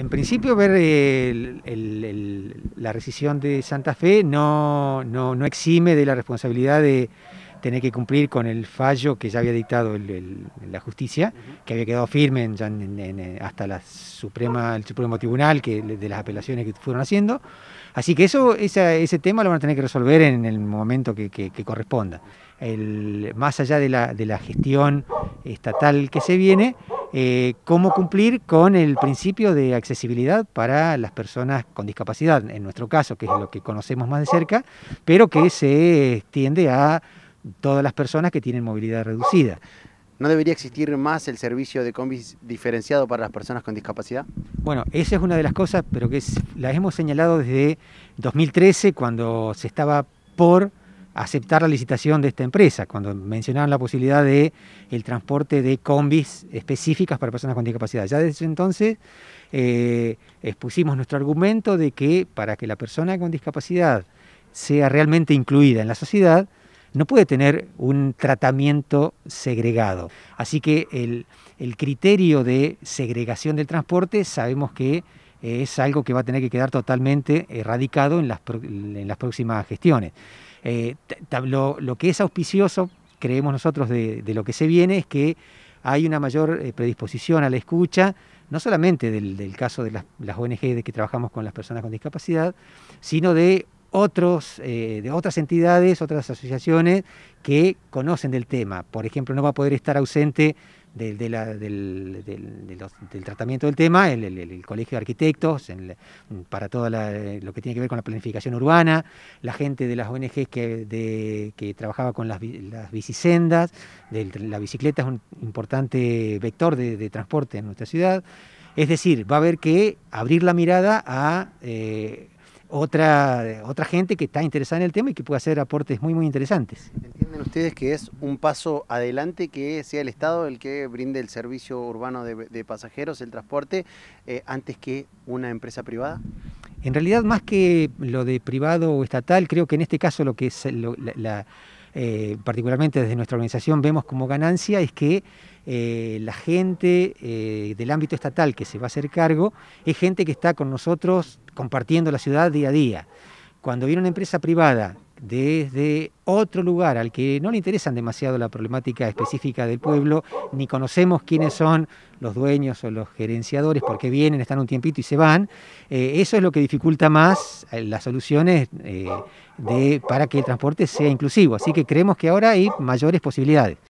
en principio ver la rescisión de Santa Fe no, exime de la responsabilidad de tener que cumplir con el fallo que ya había dictado la justicia, que había quedado firme eh, hasta la Suprema, el Supremo Tribunal que, de las apelaciones que fueron haciendo. Así que eso, ese ese tema lo van a tener que resolver en el momento que, corresponda. más allá de la, de la gestión estatal que se viene, eh, cómo cumplir con el principio de accesibilidad para las personas con discapacidad, en nuestro caso, que es lo que conocemos más de cerca, pero que se extiende a todas las personas que tienen movilidad reducida. ¿No debería existir más el servicio de combis diferenciado para las personas con discapacidad? Bueno, esa es una de las cosas, pero que la hemos señalado desde 2013, cuando se estaba por aceptar la licitación de esta empresa, cuando mencionaron la posibilidad de el transporte de combis específicas para personas con discapacidad. Ya desde entonces eh, expusimos nuestro argumento de que para que la persona con discapacidad sea realmente incluida en la sociedad, no puede tener un tratamiento segregado. Así que el, el criterio de segregación del transporte sabemos que es algo que va a tener que quedar totalmente erradicado en las, próximas gestiones. Eh, lo, que es auspicioso, creemos nosotros, de, lo que se viene es que hay una mayor eh, predisposición a la escucha, no solamente del, caso de las, ONG de que trabajamos con las personas con discapacidad, sino de otros, eh, de otras entidades, otras asociaciones que conocen del tema. Por ejemplo, no va a poder estar ausente del, tratamiento del tema, el, Colegio de Arquitectos, para todo lo que tiene que ver con la planificación urbana, la gente de las ONG que, que trabajaba con las, las bicisendas, la bicicleta es un importante vector de transporte en nuestra ciudad. Es decir, va a haber que abrir la mirada a eh, otra, otra gente que está interesada en el tema y que puede hacer aportes muy, muy interesantes. ¿Entienden ustedes que es un paso adelante que sea el Estado el que brinde el servicio urbano de, pasajeros, el transporte, eh, antes que una empresa privada? En realidad, más que lo de privado o estatal, creo que en este caso lo que es la eh, particularmente desde nuestra organización, vemos como ganancia es que eh, la gente eh, del ámbito estatal que se va a hacer cargo es gente que está con nosotros compartiendo la ciudad día a día. Cuando viene una empresa privada desde otro lugar al que no le interesan demasiado la problemática específica del pueblo, ni conocemos quiénes son los dueños o los gerenciadores, porque vienen, están un tiempito y se van, eh, eso es lo que dificulta más eh, las soluciones eh, para que el transporte sea inclusivo. Así que creemos que ahora hay mayores posibilidades.